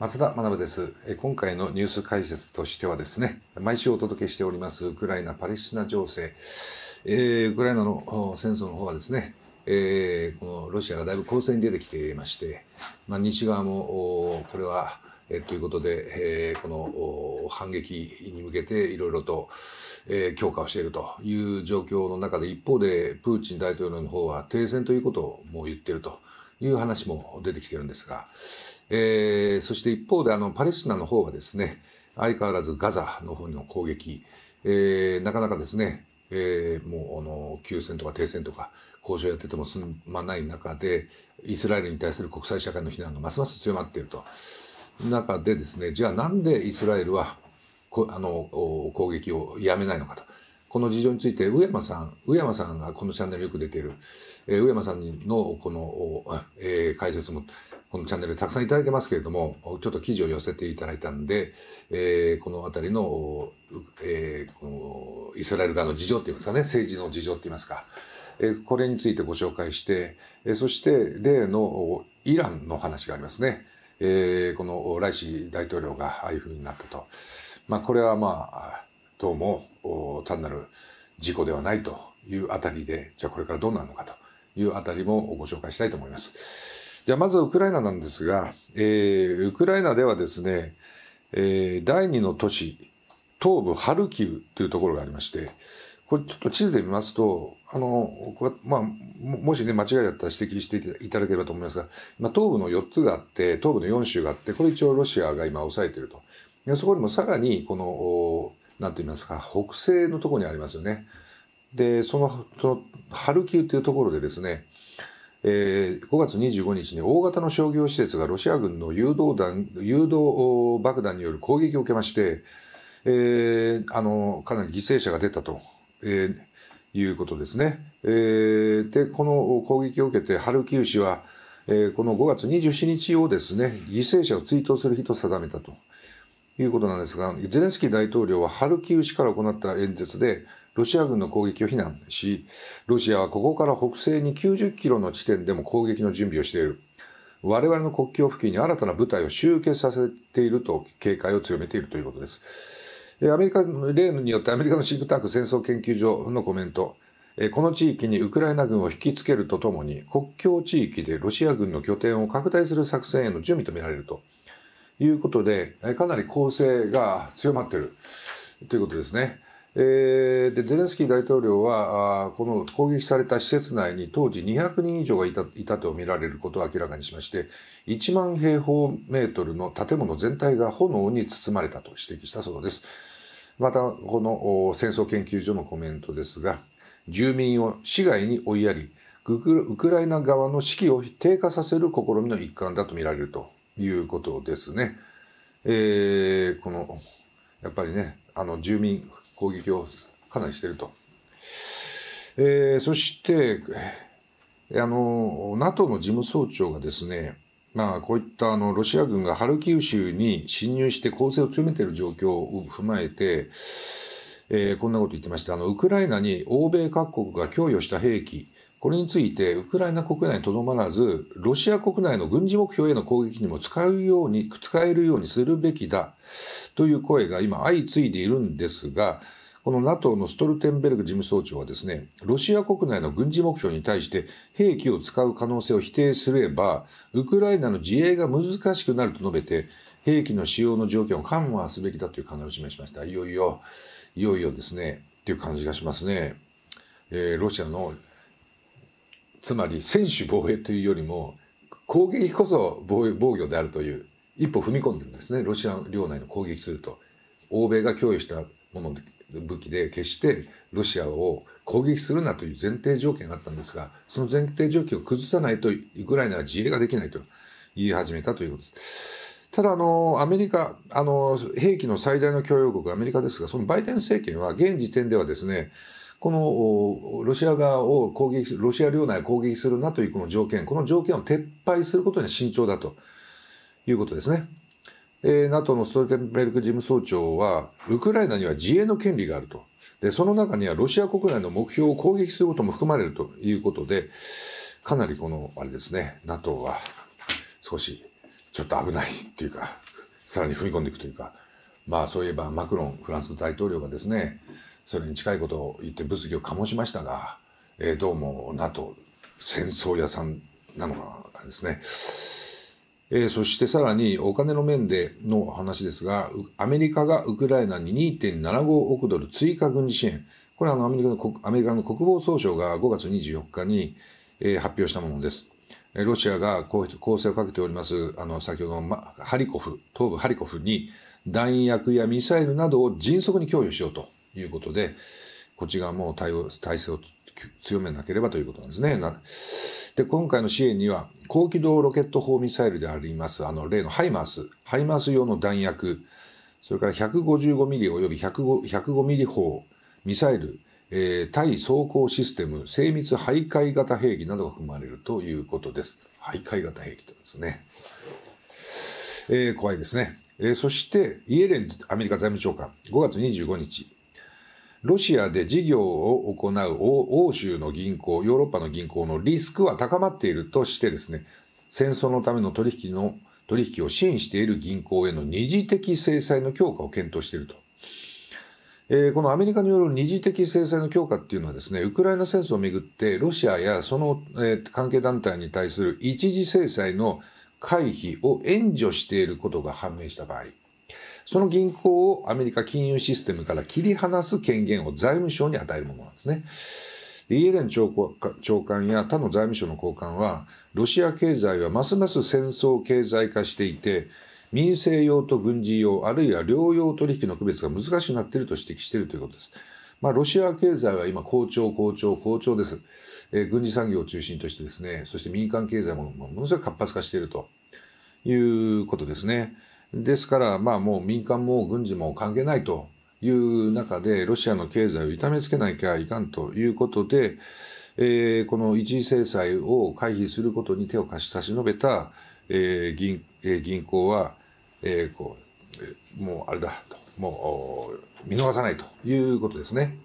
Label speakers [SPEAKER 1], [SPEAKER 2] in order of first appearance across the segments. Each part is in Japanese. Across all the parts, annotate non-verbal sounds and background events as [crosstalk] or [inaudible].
[SPEAKER 1] 松田学です。今回のニュース解説としてはですね、毎週お届けしておりますウクライナ・パレスチナ情勢、えー、ウクライナの戦争の方はですね、えー、このロシアがだいぶ攻勢に出てきていまして、まあ、西側もこれは、えということで、えー、この反撃に向けていろいろと、えー、強化をしているという状況の中で一方でプーチン大統領の方は停戦ということも言っているという話も出てきているんですが、えー、そして一方であのパレスチナの方はですね、相変わらずガザの方の攻撃、えー、なかなかですね、えー、もうあの休戦とか停戦とか交渉やってても済まない中でイスラエルに対する国際社会の非難がますます強まっていると中でですねじゃあなんでイスラエルはこあの攻撃をやめないのかとこの事情について上山さん上山さんがこのチャンネルよく出てる、えー、上山さんのこの、えー、解説もこのチャンネルたくさん頂いてますけれどもちょっと記事を寄せていただいたんで、えー、この辺りの,、えー、このイスラエル側の事情っていうんですかね政治の事情っていいますか、えー、これについてご紹介して、えー、そして例のイランの話がありますね。えー、このライシ大統領がああいうふうになったと。まあ、これはまあ、どうも単なる事故ではないというあたりでじゃあこれからどうなるのかというあたりもご紹介したいと思います。じゃあまずウクライナなんですが、えー、ウクライナではですね、えー、第2の都市東部ハルキウというところがありましてこれちょっと地図で見ますとあのまあ、もしね間違いだったら指摘していただければと思いますが今東部の4つがあって東部の4州があってこれ一応ロシアが今抑えていると。そこにもさらにこの何て言いますか北西のとこにありますよね。でそのそのハルキウというところでですね、えー、5月25日に大型の商業施設がロシア軍の誘導弾誘導爆弾による攻撃を受けまして、えー、あのかなり犠牲者が出たと。えーいうことですね、えー、でこの攻撃を受けてハルキウ市は、えー、この5月27日をですね犠牲者を追悼する日と定めたということなんですが、ゼレンスキー大統領はハルキウ市から行った演説で、ロシア軍の攻撃を非難し、ロシアはここから北西に90キロの地点でも攻撃の準備をしている。我々の国境付近に新たな部隊を集結させていると警戒を強めているということです。アメリカの例によってアメリカのシンクタンク戦争研究所のコメント、この地域にウクライナ軍を引きつけるとともに、国境地域でロシア軍の拠点を拡大する作戦への準備とみられると。いうことで、かなり攻勢が強まっているということですね。えー、でゼレンスキー大統領はあこの攻撃された施設内に当時200人以上がいたいたと見られることを明らかにしまして1万平方メートルの建物全体が炎に包まれたと指摘したそうです。またこの戦争研究所のコメントですが住民を市外に追いやりウクライナ側の士気を低下させる試みの一環だと見られるということですね。えー、この、やっぱりね、あの、住民攻撃をかなりしてると。えー、そして、あの、NATO の事務総長がですね、まあ、こういったあのロシア軍がハルキウ州に侵入して攻勢を強めている状況を踏まえて、えー、こんなこと言ってましたあのウクライナに欧米各国が供与した兵器これについてウクライナ国内にとどまらずロシア国内の軍事目標への攻撃にも使うように使えるようにするべきだという声が今相次いでいるんですがこの NATO のストルテンベルグ事務総長はですね、ロシア国内の軍事目標に対して兵器を使う可能性を否定すれば、ウクライナの自衛が難しくなると述べて、兵器の使用の条件を緩和すべきだという考えを示しました。いよいよ、いよいよですね、という感じがしますね。えー、ロシアのつまり専守防衛というよりも攻撃こそ防御であるという一歩踏み込んでるんですねロシア領内の攻撃すると欧米が供与したもの武器で決してロシアを攻撃するなという前提条件があったんですがその前提条件を崩さないとウクライナは自衛ができないと言い始めたということです。ただあのアメリカあの兵器の最大の供与国アメリカですがそのバイデン政権は現時点ではですねこのロシア側を攻撃ロシア領内を攻撃するなというこの条件、この条件を撤廃することに慎重だということですね。えー、NATO のストルテンベルク事務総長は、ウクライナには自衛の権利があると。で、その中にはロシア国内の目標を攻撃することも含まれるということで、かなりこの、あれですね、NATO は少しちょっと危ないっていうか、さらに踏み込んでいくというか、まあそういえばマクロン、フランスの大統領がですね、それに近いことを言って物議を醸しましたが、えー、どうも NATO 戦争屋さんなのかですね。えー、そしてさらにお金の面での話ですが、アメリカがウクライナに2.75億ドル追加軍事支援。これはあのアメリカのアメリカの国防総省が5月24日に、えー、発表したものです。ロシアが攻勢をかけております、あの、先ほどのハリコフ、東部ハリコフに弾薬やミサイルなどを迅速に供与しようと。いうことで、こっち側も対応体制を強めなければということなんですね。で、今回の支援には、高機動ロケット砲ミサイルであります、あの、例のハイマース、ハイマース用の弾薬、それから155ミリ及び105ミリ砲、ミサイル、えー、対装甲システム、精密徘徊型兵器などが含まれるということです。徘徊型兵器とですね。えー、怖いですね。えー、そして、イエレンアメリカ財務長官、5月25日、ロシアで事業を行う欧州の銀行、ヨーロッパの銀行のリスクは高まっているとしてですね、戦争のための取引の取引を支援している銀行への二次的制裁の強化を検討していると。えー、このアメリカによる二次的制裁の強化っていうのはですね、ウクライナ戦争をめぐって、ロシアやその、えー、関係団体に対する一次制裁の回避を援助していることが判明した場合、その銀行をアメリカ金融システムから切り離す権限を財務省に与えるものなんですね。イエレン長官や他の財務省の高官は、ロシア経済はますます戦争経済化していて、民生用と軍事用、あるいは両用取引の区別が難しくなっていると指摘しているということです。まあ、ロシア経済は今、好調、好調、好調です。えー、軍事産業を中心としてですね、そして民間経済もものすごい活発化しているということですね。ですから、まあもう民間も軍事も関係ないという中で、ロシアの経済を痛めつけなきゃいかんということで、えー、この一時制裁を回避することに手を貸し差し伸べた、えー、銀えー、銀行は、えーこうえー、もうあれだと、もう見逃さないということですね。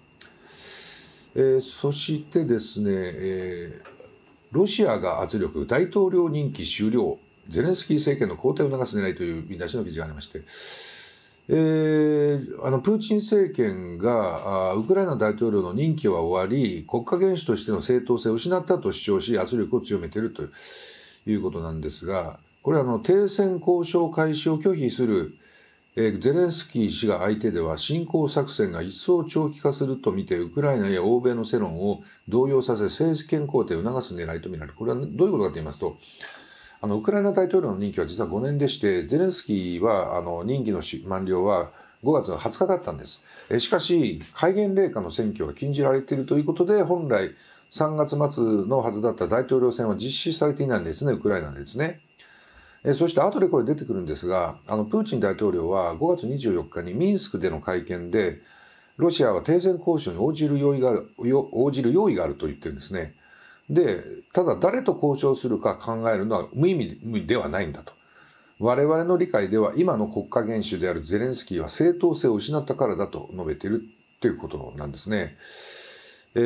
[SPEAKER 1] えー、そしてですね、えー、ロシアが圧力、大統領任期終了ゼレンスキー政権の交代を促す狙いという見出しの記事がありまして、えー、あのプーチン政権があウクライナ大統領の任期は終わり国家元首としての正当性を失ったと主張し圧力を強めているということなんですがこれはあの停戦交渉開始を拒否する、えー、ゼレンスキー氏が相手では侵攻作戦が一層長期化するとみてウクライナや欧米の世論を動揺させ政権交代を促す狙いとみられるこれはどういうことかと言いますとあのウクライナ大統領の任期は実は5年でしてゼレンスキーはあの任期の満了は5月の20日だったんですしかし戒厳令下の選挙が禁じられているということで本来3月末のはずだった大統領選は実施されていないんですねウクライナですねそして後でこれ出てくるんですがあのプーチン大統領は5月24日にミンスクでの会見でロシアは停戦交渉に応じる用意がある応じる用意があると言ってるんですねで、ただ誰と交渉するか考えるのは無意味ではないんだと。我々の理解では今の国家元首であるゼレンスキーは正当性を失ったからだと述べているということなんですね。え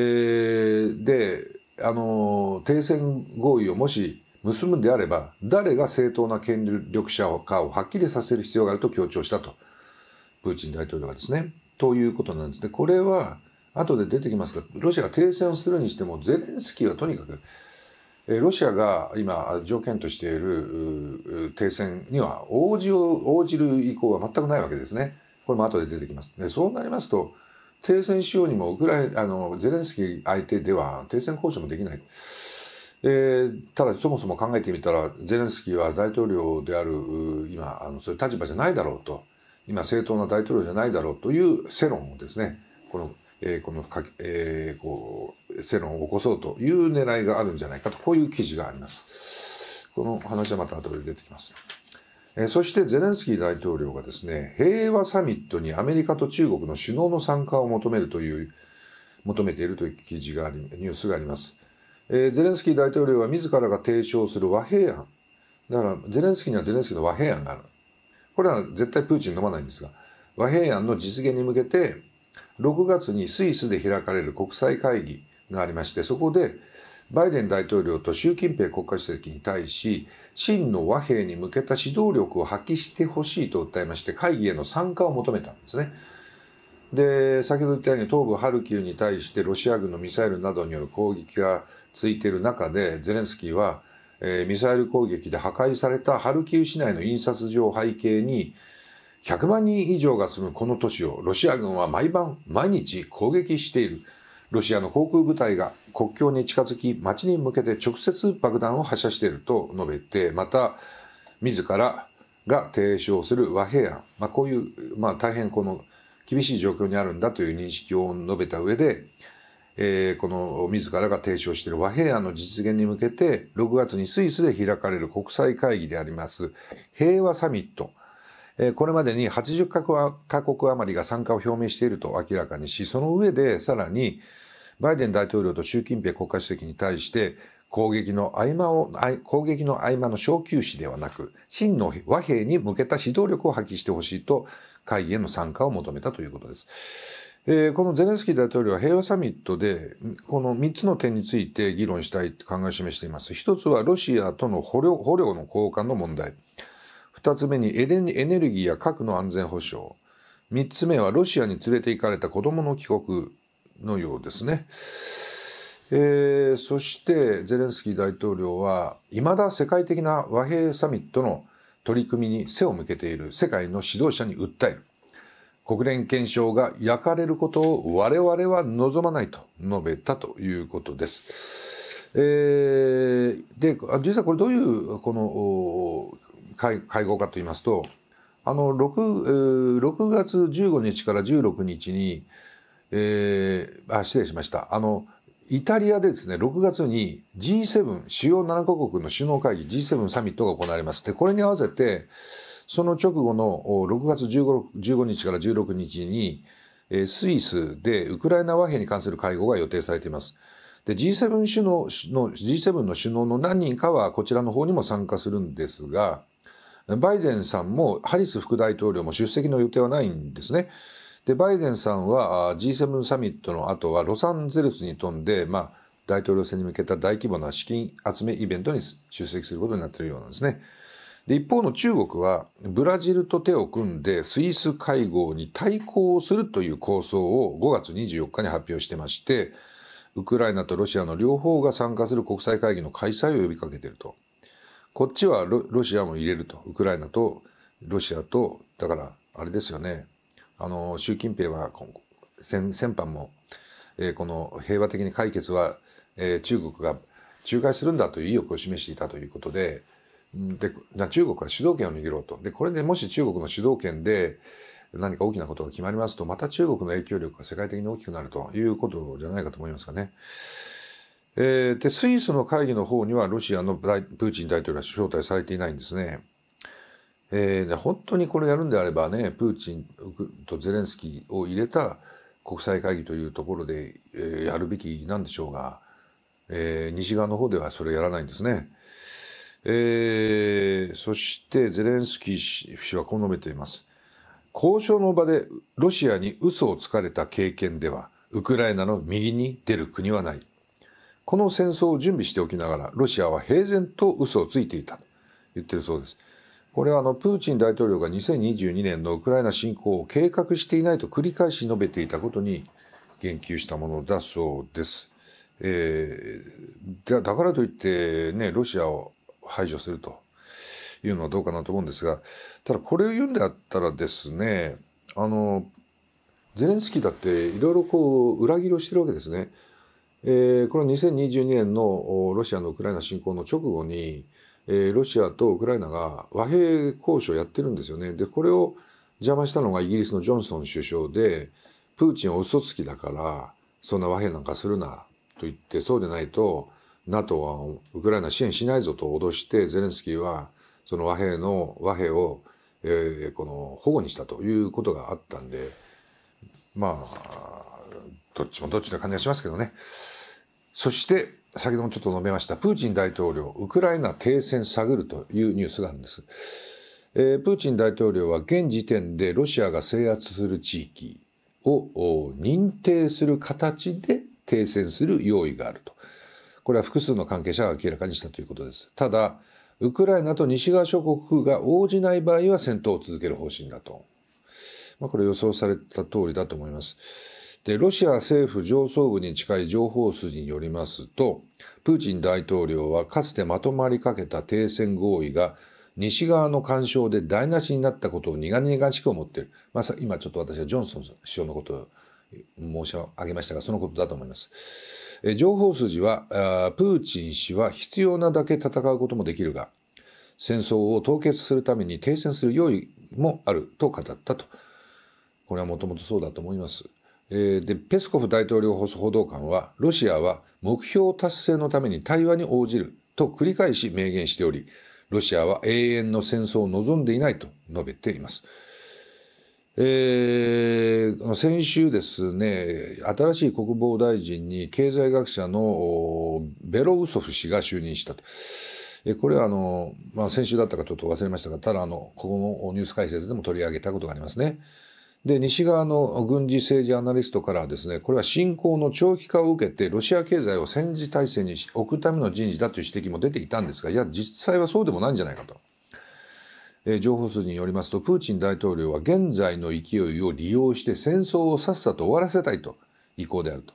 [SPEAKER 1] ー、で、あの、停戦合意をもし結ぶんであれば、誰が正当な権力者かをはっきりさせる必要があると強調したと。プーチン大統領がですね。ということなんですね。これは、後で出てきますが、ロシアが停戦をするにしても、ゼレンスキーはとにかく、ロシアが今条件としている停戦には応じを応じる意向は全くないわけですね。これも後で出てきます。でそうなりますと、停戦しようにもウクライあのゼレンスキー相手では停戦交渉もできない。えー、ただそもそも考えてみたらゼレンスキーは大統領である今あのそういう立場じゃないだろうと今正当な大統領じゃないだろうという世論をですねこのえー、このか、えー、こう世論を起こそうという狙いがあるんじゃないかとこういう記事があります。この話はまた後で出てきます。えー、そしてゼレンスキー大統領がですね、平和サミットにアメリカと中国の首脳の参加を求めるという、求めているという記事があり、ニュースがあります。えー、ゼレンスキー大統領は自らが提唱する和平案。だから、ゼレンスキーにはゼレンスキーの和平案がある。これは絶対プーチン飲まないんですが、和平案の実現に向けて、6月にスイスで開かれる国際会議がありましてそこでバイデン大統領と習近平国家主席に対し真の和平に向けた指導力を発揮してほしいと訴えまして会議への参加を求めたんですね。で先ほど言ったように東部ハルキウに対してロシア軍のミサイルなどによる攻撃が続いている中でゼレンスキーは、えー、ミサイル攻撃で破壊されたハルキウ市内の印刷所を背景に100万人以上が住むこの都市をロシア軍は毎晩毎日攻撃しているロシアの航空部隊が国境に近づき街に向けて直接爆弾を発射していると述べてまた自らが提唱する和平案、まあ、こういう、まあ、大変この厳しい状況にあるんだという認識を述べた上で、えー、この自らが提唱している和平案の実現に向けて6月にスイスで開かれる国際会議であります平和サミットこれまでに80カ国余りが参加を表明していると明らかにし、その上でさらにバイデン大統領と習近平国家主席に対して攻撃の合間を、攻撃の合間の小休止ではなく、真の和平に向けた指導力を発揮してほしいと会議への参加を求めたということです。えー、このゼレンスキー大統領は平和サミットで、この3つの点について議論したいと考えを示しています。一つはロシアとの捕虜捕虜の交換の問題。2つ目にエネルギーや核の安全保障3つ目はロシアに連れて行かれた子どもの帰国のようですね。えー、そしてゼレンスキー大統領はいまだ世界的な和平サミットの取り組みに背を向けている世界の指導者に訴える国連憲章が焼かれることを我々は望まないと述べたということです。えー、で実はこれどういうこの会合かと言いますとあの 6, 6月15日から16日に、えー、あ失礼しましたあのイタリアでですね6月に G7 主要7カ国の首脳会議 G7 サミットが行われますでこれに合わせてその直後の6月 15, 15日から16日にスイスでウクライナ和平に関する会合が予定されています。で G7, 首脳の G7 の首脳の何人かはこちらの方にも参加するんですがバイデンさんもハリス副大統領も出席の予定はないんですね。でバイデンさんは G7 サミットの後はロサンゼルスに飛んで、まあ、大統領選に向けた大規模な資金集めイベントに出席することになっているようなんですね。で一方の中国はブラジルと手を組んでスイス会合に対抗するという構想を5月24日に発表してましてウクライナとロシアの両方が参加する国際会議の開催を呼びかけていると。こっちはロシアも入れるとウクライナとロシアとだからあれですよねあの習近平は先般も、えー、この平和的に解決は、えー、中国が仲介するんだという意欲を示していたということでで中国は主導権を握ろうとでこれでもし中国の主導権で何か大きなことが決まりますとまた中国の影響力が世界的に大きくなるということじゃないかと思いますかね。えー、で、スイスの会議の方にはロシアのプーチン大統領は招待されていないんですね。えー、本当にこれやるんであればね、プーチンとゼレンスキーを入れた国際会議というところで、えー、やるべきなんでしょうが、えー、西側の方ではそれやらないんですね。えー、そしてゼレンスキー氏はこう述べています。交渉の場でロシアに嘘をつかれた経験では、ウクライナの右に出る国はない。この戦争を準備しておきながらロシアは平然と嘘をついていたと言ってるそうです。これはあのプーチン大統領が2022年のウクライナ侵攻を計画していないと繰り返し述べていたことに言及したものだそうです。えー、だだからといってねロシアを排除するというのはどうかなと思うんですがただこれを言うんであったらですねあのゼレンスキーだっていろいろこう裏切りをしてるわけですね。えー、これは2022年のロシアのウクライナ侵攻の直後に、えー、ロシアとウクライナが和平交渉をやってるんですよね。でこれを邪魔したのがイギリスのジョンソン首相でプーチンは嘘つきだからそんな和平なんかするなと言ってそうでないと NATO はウクライナ支援しないぞと脅してゼレンスキーはその和平の和平を、えー、この保護にしたということがあったんでまあどっちもどっちな感じがしますけどね。そして先ほどもちょっと述べましたプーチン大統領ウクライナ停戦探るというニュースがあるんです、えー、プーチン大統領は現時点でロシアが制圧する地域を認定する形で停戦する用意があるとこれは複数の関係者が明らかにしたということですただウクライナと西側諸国が応じない場合は戦闘を続ける方針だと、まあ、これ予想された通りだと思いますで、ロシア政府上層部に近い情報筋によりますと、プーチン大統領はかつてまとまりかけた停戦合意が西側の干渉で台無しになったことを苦々しく思っている。まあ、今ちょっと私はジョンソン首相のことを申し上げましたが、そのことだと思います。え情報筋はあ、プーチン氏は必要なだけ戦うこともできるが、戦争を凍結するために停戦する用意もあると語ったと。これはもともとそうだと思います。でペスコフ大統領補佐報道官はロシアは目標達成のために対話に応じると繰り返し明言しておりロシアは永遠の戦争を望んでいないと述べています。えー、先週ですね新しい国防大臣に経済学者のベロウソフ氏が就任したと。これはあの、まあ、先週だったかちょっと忘れましたがただあのここのニュース解説でも取り上げたことがありますね。で、西側の軍事政治アナリストからはですね、これは侵攻の長期化を受けて、ロシア経済を戦時体制に置くための人事だという指摘も出ていたんですが、いや、実際はそうでもないんじゃないかと。えー、情報筋によりますと、プーチン大統領は現在の勢いを利用して戦争をさっさと終わらせたいと意向であると。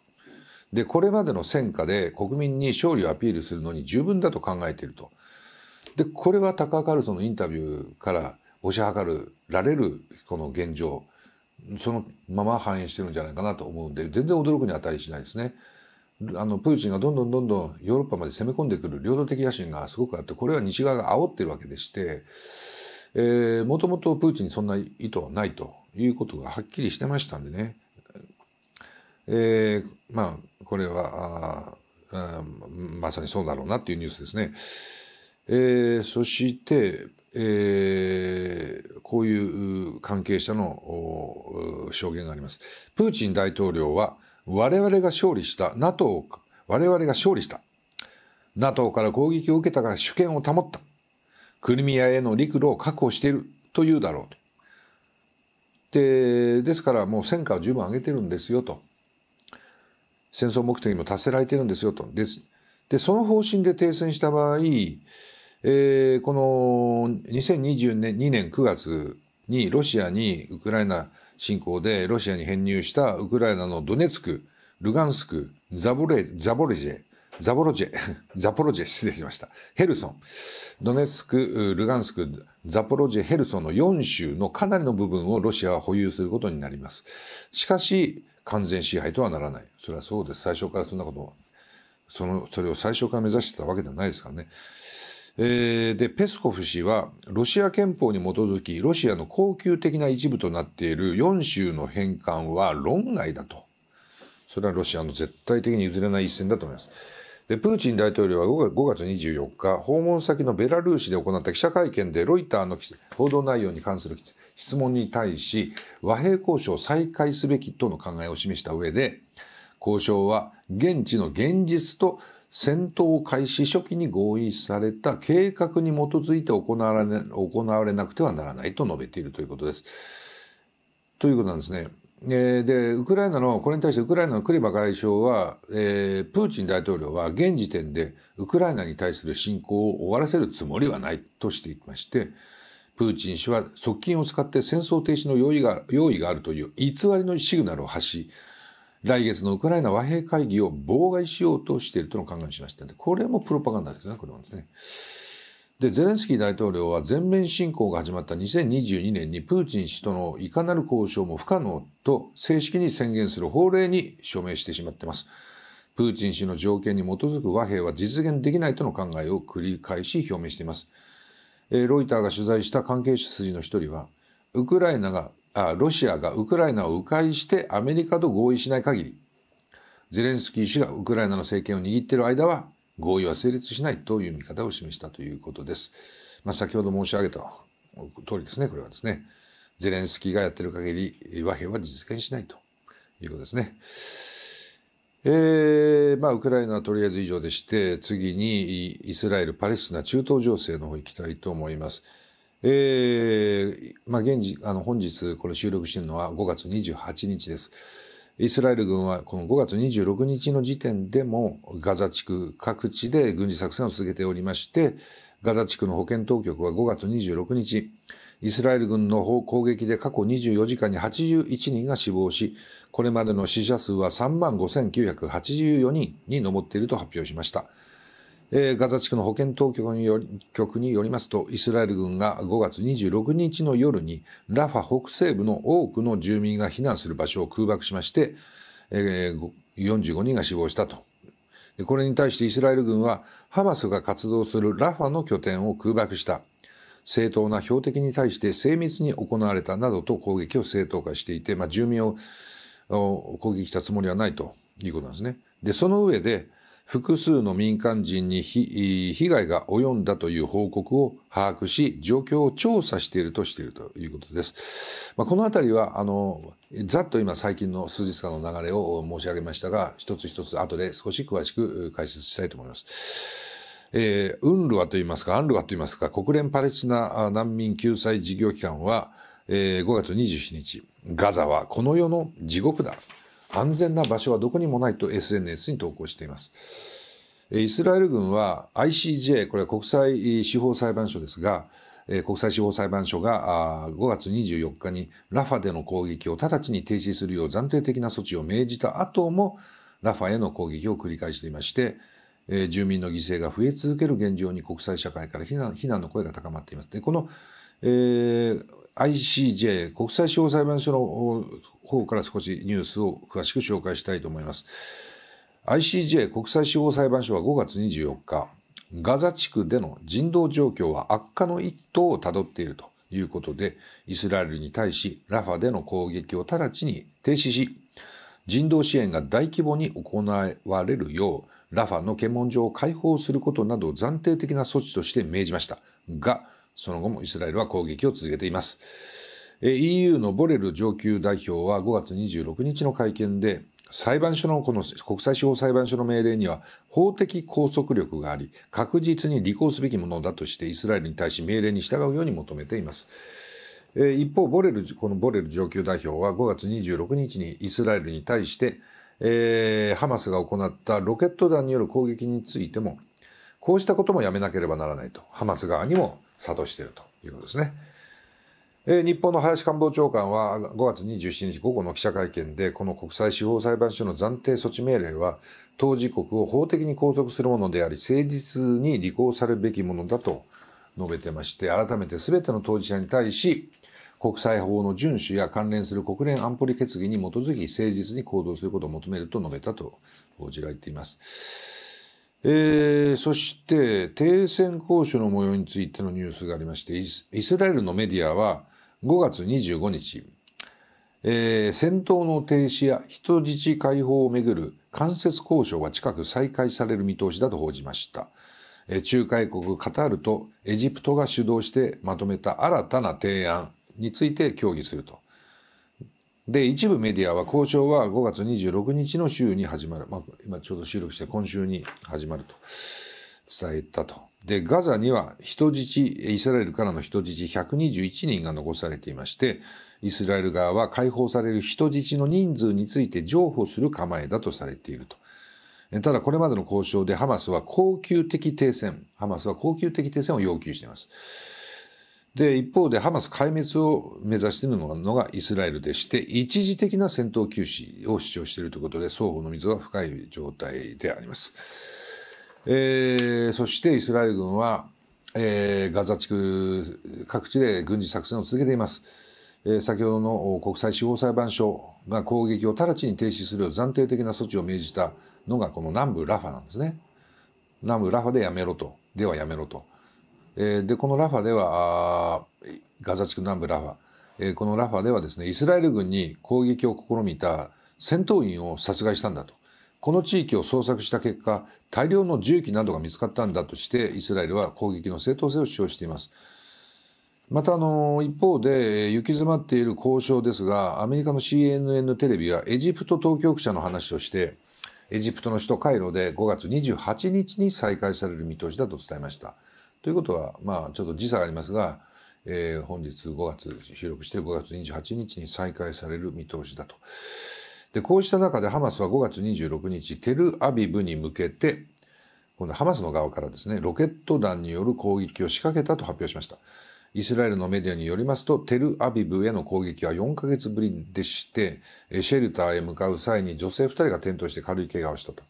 [SPEAKER 1] で、これまでの戦果で国民に勝利をアピールするのに十分だと考えていると。で、これはタカー・カルソンのインタビューから推し量られるこの現状。そのまま反映してるんじゃないかなと思うんで全然驚くに値しないですね。あのプーチンがどんどんどんどんヨーロッパまで攻め込んでくる領土的野心がすごくあってこれは西側が煽ってるわけでしてもともとプーチンにそんな意図はないということがはっきりしてましたんでね、えー、まあこれはあまさにそうだろうなっていうニュースですね。えー、そしてえー、こういう関係者の証言があります。プーチン大統領は、我々が勝利した、NATO、我々が勝利した。NATO から攻撃を受けたが主権を保った。クリミアへの陸路を確保しているというだろうと。で、ですからもう戦果を十分上げてるんですよと。戦争目的も達せられてるんですよと。で、でその方針で停戦した場合、えー、この2022年年9月にロシアにウクライナ侵攻でロシアに編入したウクライナのドネツク、ルガンスク、ザボレ、ザボレジェ、ザボロジェ、[laughs] ザポロジェ、失礼しました。ヘルソン、ドネツク、ルガンスク、ザポロジェ、ヘルソンの4州のかなりの部分をロシアは保有することになります。しかし、完全支配とはならない。それはそうです。最初からそんなことは。その、それを最初から目指してたわけではないですからね。えー、でペスコフ氏はロシア憲法に基づきロシアの恒久的な一部となっている4州の返還は論外だとそれはロシアの絶対的に譲れない一線だと思います。でプーチン大統領は5月24日訪問先のベラルーシで行った記者会見でロイターの報道内容に関する質問に対し和平交渉を再開すべきとの考えを示した上で交渉は現地の現実と戦闘開始初期に合意された計画に基づいて行われ行われなくてはならないと述べているということです。ということなんですね。でウクライナのこれに対してウクライナのクレバ外相は、えー、プーチン大統領は現時点でウクライナに対する侵攻を終わらせるつもりはないとしていましてプーチン氏は側近を使って戦争停止の用意が用意があるという偽りのシグナルを発し来月のウクライナ和平会議を妨害しようとしているとの考えしましたので、これもプロパガンダですね、これもですね。で、ゼレンスキー大統領は全面侵攻が始まった2022年にプーチン氏とのいかなる交渉も不可能と正式に宣言する法令に署名してしまっています。プーチン氏の条件に基づく和平は実現できないとの考えを繰り返し表明しています。えロイターが取材した関係者筋の一人は、ウクライナがあロシアがウクライナを迂回してアメリカと合意しない限り、ゼレンスキー氏がウクライナの政権を握っている間は合意は成立しないという見方を示したということです。まあ、先ほど申し上げた通りですね、これはですね。ゼレンスキーがやってる限り和平は実現しないということですね。えー、まあ、ウクライナはとりあえず以上でして、次にイスラエル、パレスチナ、中東情勢の方行きたいと思います。えー、まあ、現時、あの、本日、これ収録しているのは5月28日です。イスラエル軍はこの5月26日の時点でもガザ地区各地で軍事作戦を続けておりまして、ガザ地区の保健当局は5月26日、イスラエル軍の攻撃で過去24時間に81人が死亡し、これまでの死者数は3万5984人に上っていると発表しました。えー、ガザ地区の保健当局により局によりますとイスラエル軍が5月26日の夜にラファ北西部の多くの住民が避難する場所を空爆しまして、えー、45人が死亡したとこれに対してイスラエル軍はハマスが活動するラファの拠点を空爆した正当な標的に対して精密に行われたなどと攻撃を正当化していて、まあ、住民を攻撃したつもりはないということなんですね。でその上で複数の民間人に被害が及んだという報告を把握し、状況を調査しているとしているということです。まあ、このあたりは、あの、ざっと今最近の数日間の流れを申し上げましたが、一つ一つ後で少し詳しく解説したいと思います。えー、ウンルワといいますか、アンルワといいますか、国連パレスチナ難民救済事業機関は、えー、5月27日、ガザはこの世の地獄だ。安全な場所はどこにもないと SNS に投稿しています。イスラエル軍は ICJ、これは国際司法裁判所ですが、国際司法裁判所が5月24日にラファでの攻撃を直ちに停止するよう暫定的な措置を命じた後もラファへの攻撃を繰り返していまして、住民の犠牲が増え続ける現状に国際社会から非難非難の声が高まっています。でこの、えー、ICJ 国際司法裁判所の方から少しニュースを詳しく紹介したいと思います。ICJ 国際司法裁判所は5月24日、ガザ地区での人道状況は悪化の一途をたどっているということで、イスラエルに対しラファでの攻撃を直ちに停止し、人道支援が大規模に行われるよう、ラファの検問所を開放することなどを暫定的な措置として命じました。が、その後もイスラエルは攻撃を続けています。EU のボレル上級代表は5月26日の会見で裁判所のこの国際司法裁判所の命令には法的拘束力があり確実に履行すべきものだとしてイスラエルに対し命令に従うように求めています。一方ボレルこのボレル上級代表は5月26日にイスラエルに対して、えー、ハマスが行ったロケット弾による攻撃についてもこうしたこともやめなければならないとハマス側にも諭しているということですね。えー、日本の林官房長官は5月27日午後の記者会見でこの国際司法裁判所の暫定措置命令は当事国を法的に拘束するものであり誠実に履行されるべきものだと述べてまして改めてすべての当事者に対し国際法の遵守や関連する国連安保理決議に基づき誠実に行動することを求めると述べたと報じられています。えー、そして停戦交渉の模様についてのニュースがありましてイスラエルのメディアは5月25日、えー、戦闘の停止や人質解放をめぐる間接交渉が近く再開される見通しだと報じました。えー、仲介国カタールとエジプトが主導してまとめた新たな提案について協議すると。で、一部メディアは交渉は5月26日の週に始まる。まあ、今ちょうど収録して今週に始まると伝えたと。でガザには人質イスラエルからの人質121人が残されていましてイスラエル側は解放される人質の人数について譲歩する構えだとされていると。ただこれまでの交渉でハマスは恒久的停戦ハマスは恒久的停戦を要求しています。で一方でハマス壊滅を目指しているのがイスラエルでして一時的な戦闘休止を主張しているということで双方の溝は深い状態であります。えー、そしてイスラエル軍は、えー、ガザ地区各地で軍事作戦を続けています。えー、先ほどの国際司法裁判所が攻撃を直ちに停止するよう暫定的な措置を命じたのがこの南部ラファなんですね。南部ラファでやめろと、ではやめろと。えー、で、このラファでは、ガザ地区南部ラファ、えー、このラファではですね、イスラエル軍に攻撃を試みた戦闘員を殺害したんだと。この地域を捜索した結果大量の銃器などが見つかったんだとしてイスラエルは攻撃の正当性を主張しています。またあの一方で行き詰まっている交渉ですがアメリカの CNN テレビはエジプト当局者の話としてエジプトの首都カイロで5月28日に再開される見通しだと伝えました。ということはまあちょっと時差がありますが、えー、本日5月収録している5月28日に再開される見通しだと。でこうした中でハマスは5月26日テルアビブに向けて今度ハマスの側からですねロケット弾による攻撃を仕掛けたと発表しましたイスラエルのメディアによりますとテルアビブへの攻撃は4ヶ月ぶりでしてシェルターへ向かう際に女性2人が転倒して軽い怪我をしたと。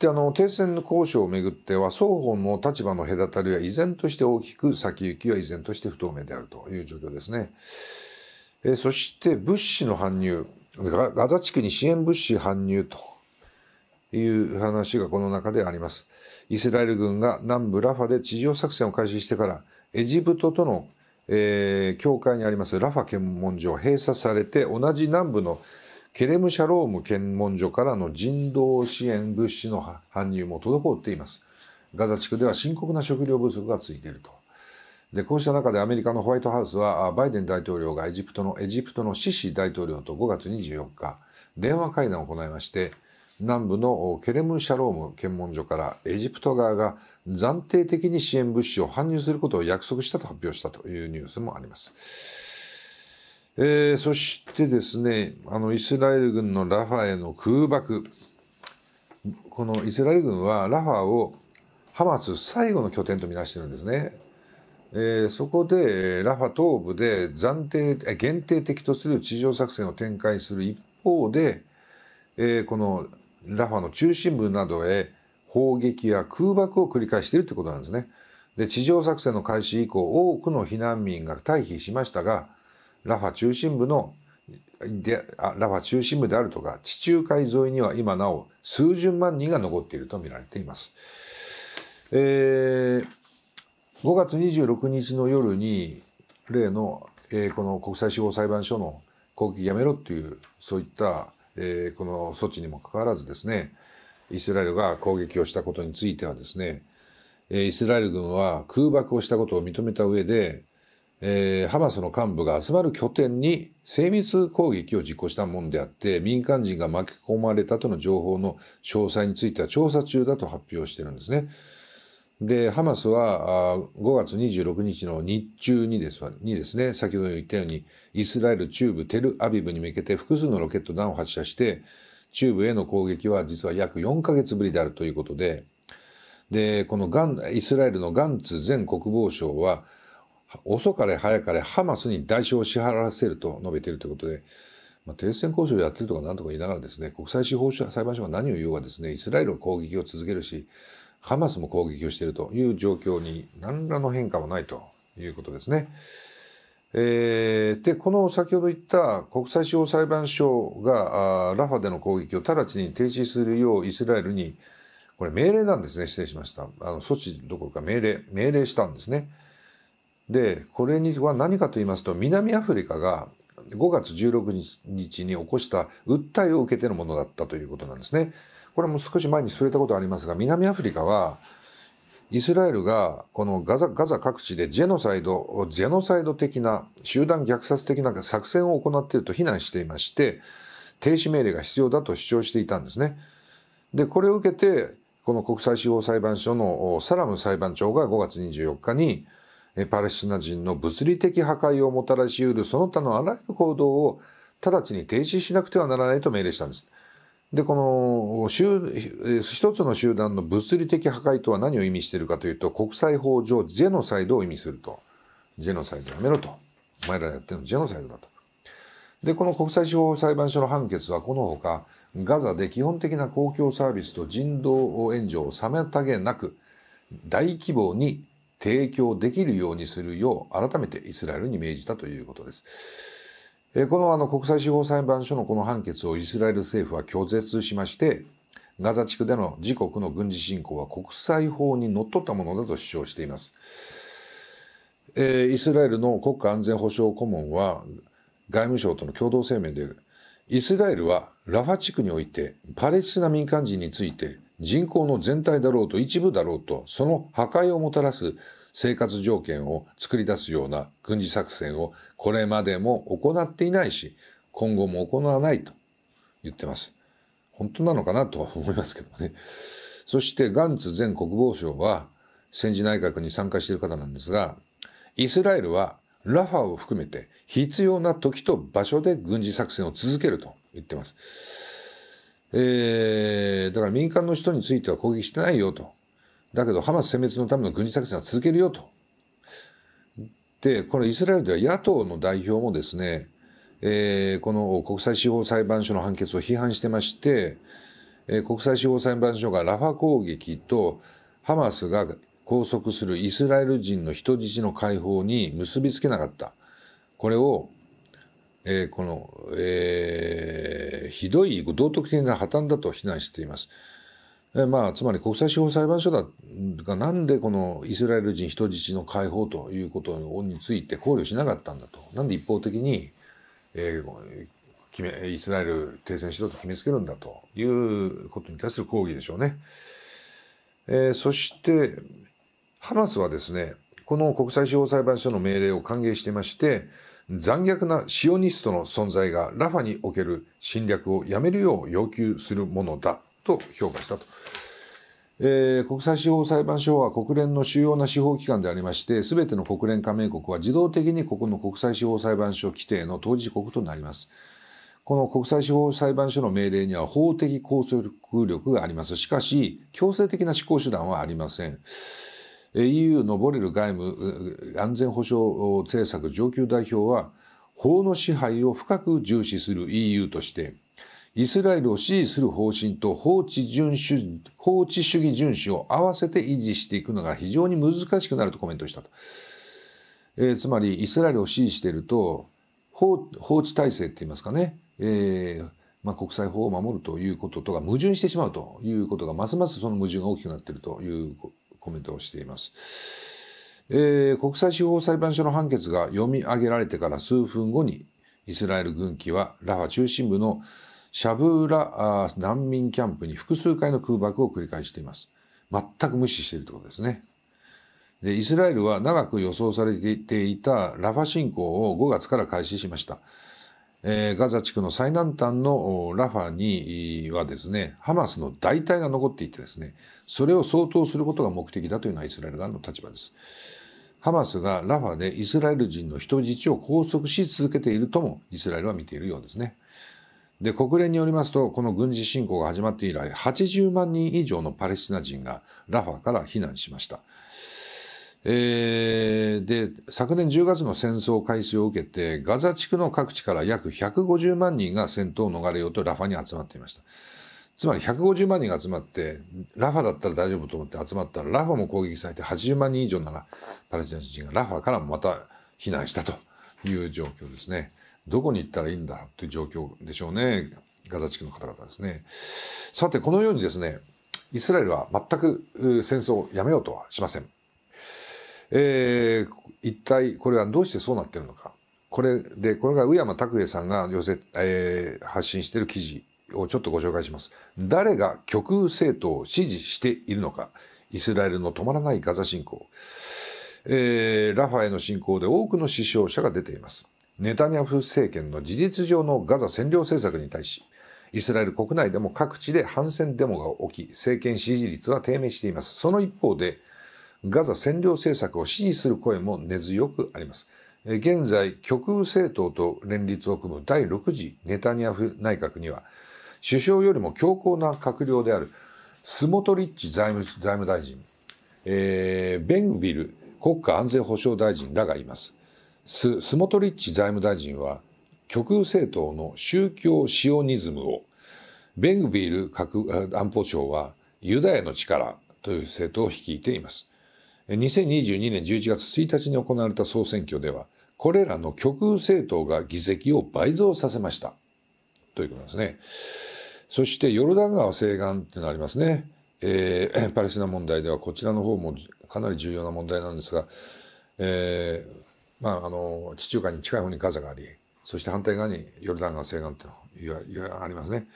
[SPEAKER 1] であの停戦の交渉をめぐっては双方の立場の隔たりは依然として大きく先行きは依然として不透明であるという状況ですね。えそして物資の搬入ガザ地区に支援物資搬入という話がこの中であります。イスラエル軍が南部ラファで地上作戦を開始してからエジプトとの、えー、境界にありますラファ検問所を閉鎖されて同じ南部のケレムシャローム検問所からの人道支援物資の搬入も滞っています。ガザ地区では深刻な食料不足が続いていると。でこうした中でアメリカのホワイトハウスはバイデン大統領がエジプトのエジプトのシシ大統領と5月24日電話会談を行いまして南部のケレム・シャローム検問所からエジプト側が暫定的に支援物資を搬入することを約束したと発表したというニュースもあります。えー、そしてですねあのイスラエル軍のラファへの空爆このイスラエル軍はラファをハマス最後の拠点とみなしてるんですねえー、そこでラファ東部で暫定限定的とする地上作戦を展開する一方で、えー、このラファの中心部などへ砲撃や空爆を繰り返しているということなんですね。で地上作戦の開始以降多くの避難民が退避しましたがラファ中心部のでラファ中心部であるとか地中海沿いには今なお数十万人が残っていると見られています。えー、5月26日の夜に例の、えー、この国際司法裁判所の攻撃やめろというそういった、えー、この措置にもかかわらずですねイスラエルが攻撃をしたことについてはですね、イスラエル軍は空爆をしたことを認めた上で、えー、ハマスの幹部が集まる拠点に精密攻撃を実行したものであって民間人が巻き込まれたとの情報の詳細については調査中だと発表してるんですね。でハマスは5月26日の日中にですね先ほど言ったようにイスラエル中部テルアビブに向けて複数のロケット弾を発射して中部への攻撃は実は約4ヶ月ぶりであるということででこのガンイスラエルのガンツ前国防相は遅かれ早かれハマスに代償を支払わせると述べているということで、まあ、停戦交渉をやってるとかなんとか言いながらですね国際司法裁判所が何を言おうがですねイスラエルは攻撃を続けるしハマスも攻撃をしているという状況に何らの変化もないということですね。えー、でこの先ほど言った国際司法裁判所がラファでの攻撃を直ちに停止するようイスラエルにこれ命令なんですね失礼しましたあの措置どころか命令命令したんですね。でこれには何かと言いますと南アフリカが5月16日に起こした訴えを受けてのものだったということなんですね。これも少し前に触れたことありますが南アフリカはイスラエルがこのガザガザ各地でジェノサイドジェノサイド的な集団虐殺的な作戦を行っていると非難していまして停止命令が必要だと主張していたんですね。でこれを受けてこの国際司法裁判所のサラム裁判長が5月24日にパレスチナ人の物理的破壊をもたらしうるその他のあらゆる行動を直ちに停止しなくてはならないと命令したんです。でこの一つの集団の物理的破壊とは何を意味しているかというと国際法上ジェノサイドを意味するとジェノサイドやめろとお前らやってるのジェノサイドだと。でこの国際司法裁判所の判決はこのほかガザで基本的な公共サービスと人道援助を妨げなく大規模に提供できるようにするよう改めてイスラエルに命じたということです。このあの国際司法裁判所のこの判決をイスラエル政府は拒絶しましてガザ地区での自国の軍事侵攻は国際法にのっとったものだと主張しています。えー、イスラエルの国家安全保障顧問は外務省との共同声明でイスラエルはラファ地区においてパレスチナ民間人について人口の全体だろうと一部だろうとその破壊をもたらす生活条件を作り出すような軍事作戦をこれまでも行っていないし、今後も行わないと言ってます。本当なのかなとは思いますけどね。そしてガンツ前国防相は戦時内閣に参加している方なんですが、イスラエルはラファを含めて必要な時と場所で軍事作戦を続けると言ってます。えー、だから民間の人については攻撃してないよとだけどハマス殲滅のための軍事作戦は続けるよと。で、このイスラエルでは野党の代表もですね、えー、この国際司法裁判所の判決を批判してまして、えー、国際司法裁判所がラファ攻撃とハマスが拘束するイスラエル人の人質の解放に結びつけなかった。これを、えー、この、えー、ひどい道徳的な破綻だと非難しています。えまあ、つまり国際司法裁判所だがなんでこのイスラエル人人質の解放ということについて考慮しなかったんだと。なんで一方的に、えー、決めイスラエル停戦しろと決めつけるんだということに対する抗議でしょうね。えー、そしてハマスはですねこの国際司法裁判所の命令を歓迎してまして残虐なシオニストの存在がラファにおける侵略をやめるよう要求するものだと評価したと。えー、国際司法裁判所は国連の主要な司法機関でありまして、すべての国連加盟国は自動的にここの国際司法裁判所規定の当事国となります。この国際司法裁判所の命令には法的拘束力があります。しかし、強制的な執行手段はありません。EU のボレル外務安全保障政策上級代表は、法の支配を深く重視する EU として、イスラエルを支持する方針と法治遵守法治主義遵守を合わせて維持していくのが非常に難しくなるとコメントしたと、えー、つまりイスラエルを支持していると法法治体制って言いますかね、えーまあ、国際法を守るということとが矛盾してしまうということがますますその矛盾が大きくなっているというコメントをしています。えー、国際司法裁判所の判決が読み上げられてから数分後にイスラエル軍機はラファ中心部のシャブーラ難民キャンプに複数回の空爆を繰り返しています。全く無視しているところですね。でイスラエルは長く予想されていたラファ侵攻を5月から開始しました。えー、ガザ地区の最南端のラファにはですね、ハマスの大隊が残っていてですね、それを相当することが目的だというのはイスラエル側の立場です。ハマスがラファでイスラエル人の人質を拘束し続けているともイスラエルは見ているようですね。で国連によりますとこの軍事侵攻が始まって以来80万人以上のパレスチナ人がラファから避難しました。えー、で昨年10月の戦争開始を受けてガザ地区の各地から約150万人が戦闘を逃れようとラファに集まっていましたつまり150万人が集まってラファだったら大丈夫と思って集まったらラファも攻撃されて80万人以上ならパレスチナ人がラファからもまた避難したという状況ですね。どこに行ったらいいんだろうという状況でしょうね。ガザ地区の方々ですね。さて、このようにですね、イスラエルは全く戦争をやめようとはしません。えー、一体これはどうしてそうなってるのか。これで、これが宇山拓英さんが寄せ、えー、発信している記事をちょっとご紹介します。誰が極右政党を支持しているのか。イスラエルの止まらないガザ侵攻。えー、ラファへの侵攻で多くの死傷者が出ています。ネタニヤフ政権の事実上のガザ占領政策に対し、イスラエル国内でも各地で反戦デモが起き、政権支持率は低迷しています。その一方で、ガザ占領政策を支持する声も根強くあります。現在、極右政党と連立を組む第6次ネタニヤフ内閣には、首相よりも強硬な閣僚であるスモトリッチ財務財務大臣、えー、ベングィル国家安全保障大臣らがいます。ススモトリッチ財務大臣は極右政党の宗教シオニズムをベングビール核安保省はユダヤの力という政党を率いています2022年11月1日に行われた総選挙ではこれらの極右政党が議席を倍増させましたということですねそしてヨルダン川西岸ってのがありますね、えー、パレスチナ問題ではこちらの方もかなり重要な問題なんですが、えー、まあ、あの地中海に近い方にガザがありそして反対側にヨルダン川西岸というのがありますね、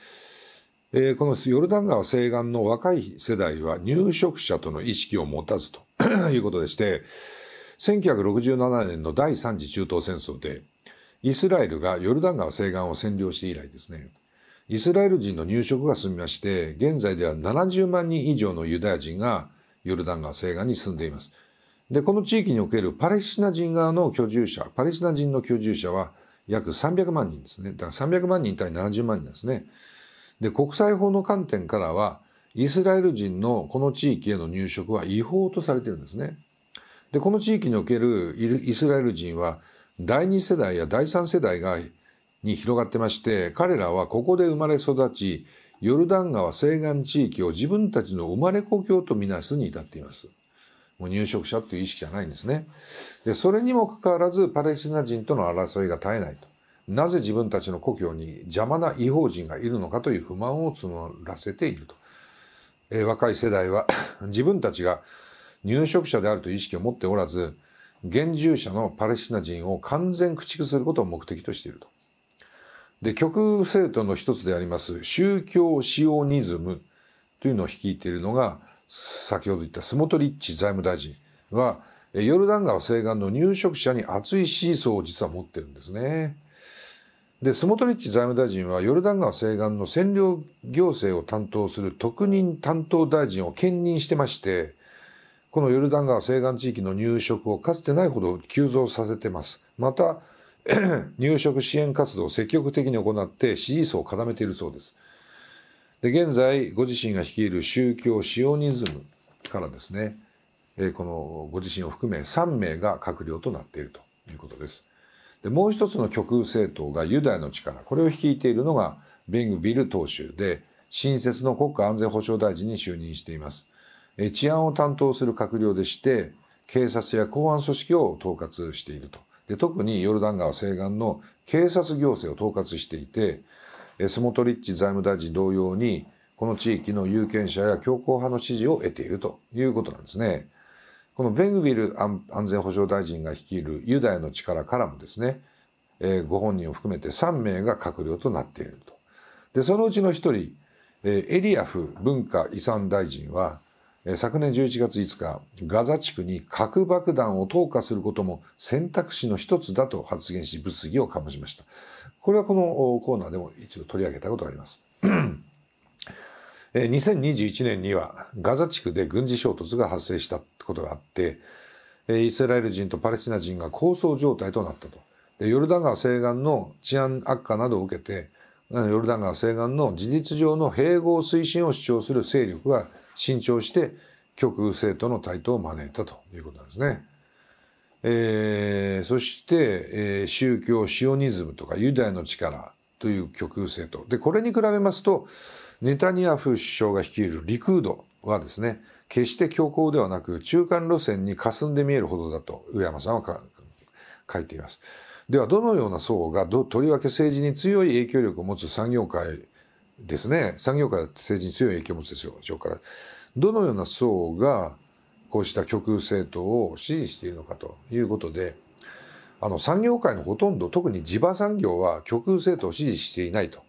[SPEAKER 1] えー、このヨルダン川西岸の若い世代は入植者との意識を持たずと [clears throat] いうことでして1967年の第3次中東戦争でイスラエルがヨルダン川西岸を占領して以来ですねイスラエル人の入植が進みまして現在では70万人以上のユダヤ人がヨルダン川西岸に住んでいますでこの地域におけるパレスチナ人側の居住者パレスチナ人の居住者は約300万人ですねだから300万人対70万人なんですね。で国際法の観点からはイスラエル人のこの地域への入植は違法とされてるんですね。でこの地域におけるイスラエル人は第2世代や第3世代がに広がってまして彼らはここで生まれ育ちヨルダン川西岸地域を自分たちの生まれ故郷とみなすに至っています。もう入植者という意識じゃないんですね。で、それにもかかわらずパレスチナ人との争いが絶えないと。なぜ自分たちの故郷に邪魔な違法人がいるのかという不満を募らせていると。えー、若い世代は [coughs] 自分たちが入植者であるという意識を持っておらず、現住者のパレスチナ人を完全駆逐することを目的としていると。で、極右政党の一つであります宗教シオニズムというのを率いているのが、先ほど言ったスモトリッチ財務大臣は、ヨルダン川西岸の入植者に厚い支持層を実は持ってるんですね。で、スモトリッチ財務大臣はヨルダン川西岸の占領行政を担当する特任担当大臣を兼任してまして、このヨルダン川西岸地域の入植をかつてないほど急増させてます。また、[clears throat] 入植支援活動を積極的に行って支持層を固めているそうです。で現在ご自身が率いる宗教シオニズムからですねこのご自身を含め3名が閣僚となっているということです。でもう一つの極右政党がユダヤの力これを率いているのがベングビル党首で新設の国家安全保障大臣に就任しています。治安を担当する閣僚でして警察や公安組織を統括していると。で特にヨルダン川西岸の警察行政を統括していてスモトリッチ財務大臣同様にこの地域の有権者や強硬派の支持を得ているということなんですね。このベングビル安全保障大臣が率いるユダヤの力からもですね、ご本人を含めて3名が閣僚となっていると。でそのうちの1人、エリアフ文化遺産大臣は、昨年11月5日ガザ地区に核爆弾を投下することも選択肢の一つだと発言し物議を醸しましたこれはこのコーナーでも一度取り上げたことがあります。2021年にはガザ地区で軍事衝突が発生したことがあってイスラエル人とパレスチナ人が抗争状態となったとでヨルダン川西岸の治安悪化などを受けてヨルダン川西岸の事実上の併合推進を主張する勢力が伸長して極右政党の台頭を招いたということなんですね。えー、そして、えー、宗教シオニズムとかユダヤの力という極右政党でこれに比べますとネタニヤフ首相が率いるリクードはですね決して強硬ではなく中間路線に霞んで見えるほどだと上山さんは書いています。ではどのような層がとりわけ政治に強い影響力を持つ産業界ですね産業界は政治に強い影響を持つでしょうからどのような層がこうした極右政党を支持しているのかということであの産業界のほとんど特に地場産業は極右政党を支持していないと。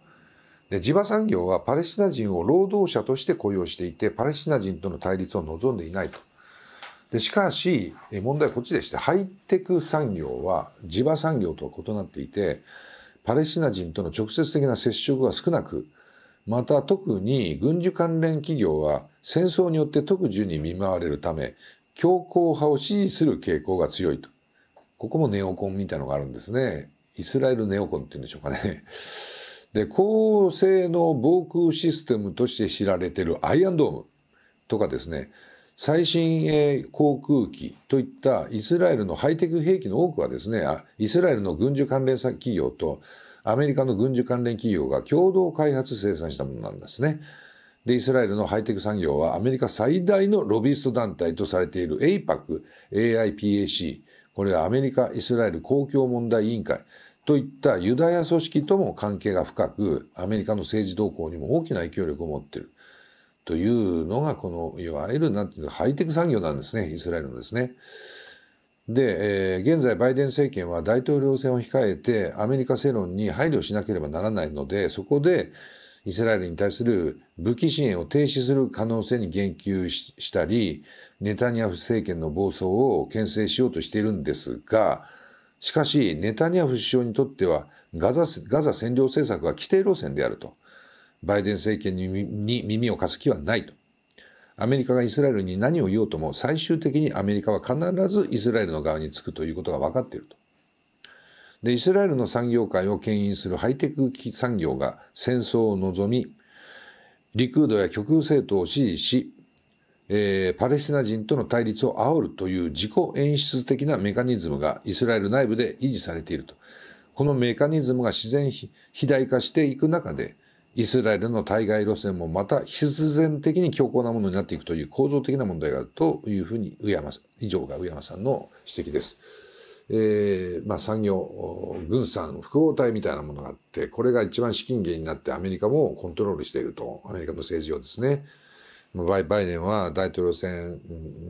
[SPEAKER 1] で地場産業はパレスチナ人を労働者として雇用していてパレスチナ人との対立を望んでいないと。でしかし問題はこっちでしてハイテク産業は地場産業とは異なっていてパレスチナ人との直接的な接触が少なくまた特に軍需関連企業は戦争によって特需に見舞われるため強硬派を支持する傾向が強いと。ここもネオコンみたいのがあるんですね。イスラエルネオコンっていうんでしょうかね。で、高性能防空システムとして知られているアイアンドームとかですね、最新鋭航空機といったイスラエルのハイテク兵器の多くはですね、イスラエルの軍需関連企業とアメリカの軍需関連企業が共同開発生産したものなんですね。で、イスラエルのハイテク産業はアメリカ最大のロビースト団体とされている APAC、AIPAC、これはアメリカ・イスラエル公共問題委員会といったユダヤ組織とも関係が深く、アメリカの政治動向にも大きな影響力を持っている。というのが、この、いわゆる、なんていうの、ハイテク産業なんですね、イスラエルのですね。で、えー、現在バイデン政権は大統領選を控えてアメリカ世論に配慮しなければならないので、そこでイスラエルに対する武器支援を停止する可能性に言及したり、ネタニヤフ政権の暴走を牽制しようとしているんですが、しかし、ネタニヤフ首相にとってはガザ、ガザ占領政策は規定路線であると。バイデン政権に耳を貸す気はないと。アメリカがイスラエルに何を言おうとも最終的にアメリカは必ずイスラエルの側につくということが分かっていると。でイスラエルの産業界を牽引するハイテク機産業が戦争を望みリクードや極右政党を支持し、えー、パレスチナ人との対立を煽るという自己演出的なメカニズムがイスラエル内部で維持されているとこのメカニズムが自然肥大化していく中でイスラエルの対外路線もまた必然的に強硬なものになっていくという構造的な問題があるというふうに上山以上が上山さんの指摘です。えーまあ、産業軍産複合体みたいなものがあってこれが一番資金源になってアメリカもコントロールしているとアメリカの政治をですねバイバイデンは大統領選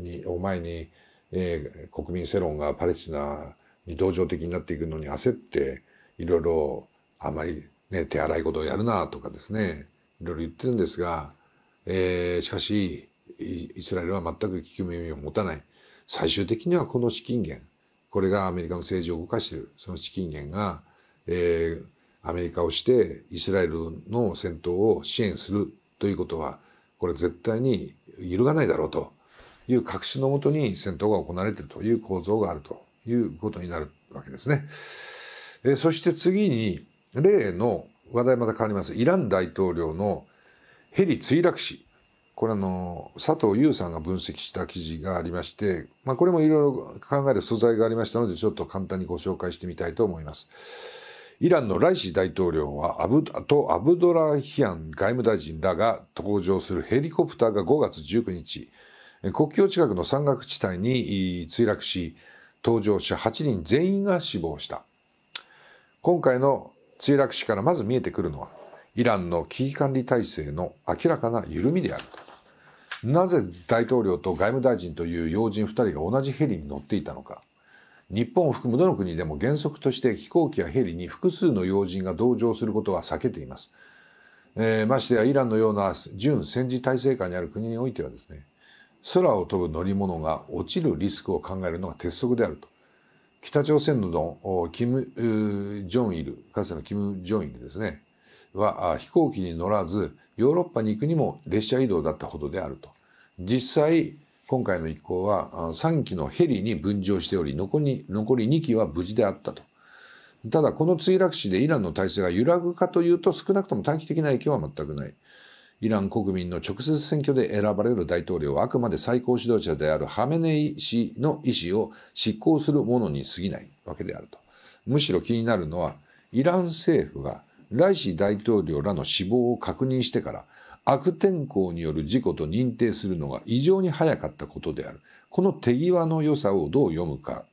[SPEAKER 1] にお前に、えー、国民世論がパレスチナに同情的になっていくのに焦っていろいろあまりね、手荒いことをやるなとかですね、いろいろ言ってるんですが、えー、しかし、イスラエルは全く聞く耳を持たない。最終的にはこの資金源、これがアメリカの政治を動かしている、その資金源が、えー、アメリカをしてイスラエルの戦闘を支援するということは、これ絶対に揺るがないだろうという隠しのもとに戦闘が行われているという構造があるということになるわけですね。えー、そして次に、例の話題また変わりますイラン大統領のヘリ墜落死これあの佐藤優さんが分析した記事がありまして、まあ、これもいろいろ考える素材がありましたのでちょっと簡単にご紹介してみたいと思います。イランのライシ大統領はアブとアブドラヒアン外務大臣らが搭乗するヘリコプターが5月19日国境近くの山岳地帯に墜落し搭乗者8人全員が死亡した今回の墜落死からまず見えてくるのはイランの危機管理体制の明らかな緩みであるなぜ大統領と外務大臣という要人2人が同じヘリに乗っていたのか日本を含むどの国でも原則として飛行機やヘリに複数の要人が同乗することは避けています、えー、ましてやイランのような準戦時体制下にある国においてはですね空を飛ぶ乗り物が落ちるリスクを考えるのが鉄則であると北朝鮮のキム・ジョンイル、かつてのキム・ジョンイルですね、は飛行機に乗らず、ヨーロッパに行くにも列車移動だったほどであると。実際、今回の一行は3機のヘリに分乗しており、残り残り2機は無事であったと。ただ、この墜落死でイランの体制が揺らぐかというと、少なくとも短期的な影響は全くない。イラン国民の直接選挙で選ばれる大統領はあくまで最高指導者であるハメネイ氏の意思を執行するものに過ぎないわけであると。むしろ気になるのは、イラン政府がライシ大統領らの死亡を確認してから、悪天候による事故と認定するのが異常に早かったことである。この手際の良さをどう読むか。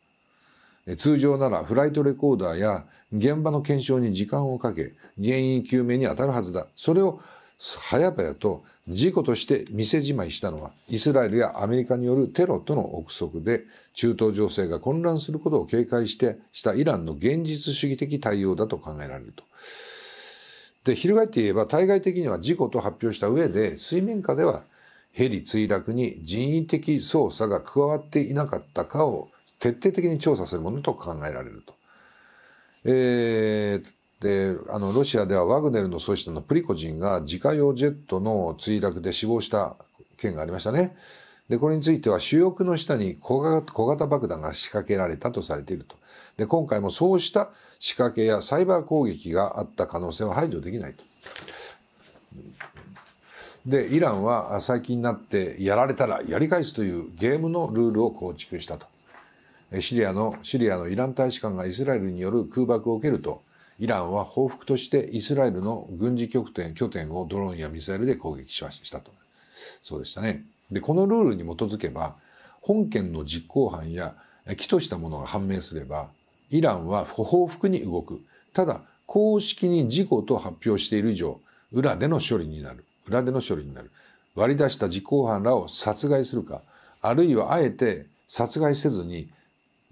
[SPEAKER 1] 通常ならフライトレコーダーや現場の検証に時間をかけ、原因究明に当たるはずだ。それを早々と事故として店じまいしたのはイスラエルやアメリカによるテロとの憶測で中東情勢が混乱することを警戒してしたイランの現実主義的対応だと考えられると。で翻って言えば対外的には事故と発表した上で水面下ではヘリ墜落に人為的操作が加わっていなかったかを徹底的に調査するものと考えられると。えーであのロシアではワグネルの創始者のプリコジンが自家用ジェットの墜落で死亡した件がありましたね。でこれについては主翼の下に小型爆弾が仕掛けられたとされているとで今回もそうした仕掛けやサイバー攻撃があった可能性は排除できないと。でイランは最近になってやられたらやり返すというゲームのルールを構築したとシリアのシリアのイラン大使館がイスラエルによる空爆を受けるとイランは報復としてイスラエルの軍事拠点拠点をドローンやミサイルで攻撃しましたと。そうでしたね。で、このルールに基づけば、本件の実行犯や起としたものが判明すれば、イランは報復に動く。ただ、公式に事故と発表している以上、裏での処理になる。裏での処理になる。割り出した実行犯らを殺害するか、あるいはあえて殺害せずに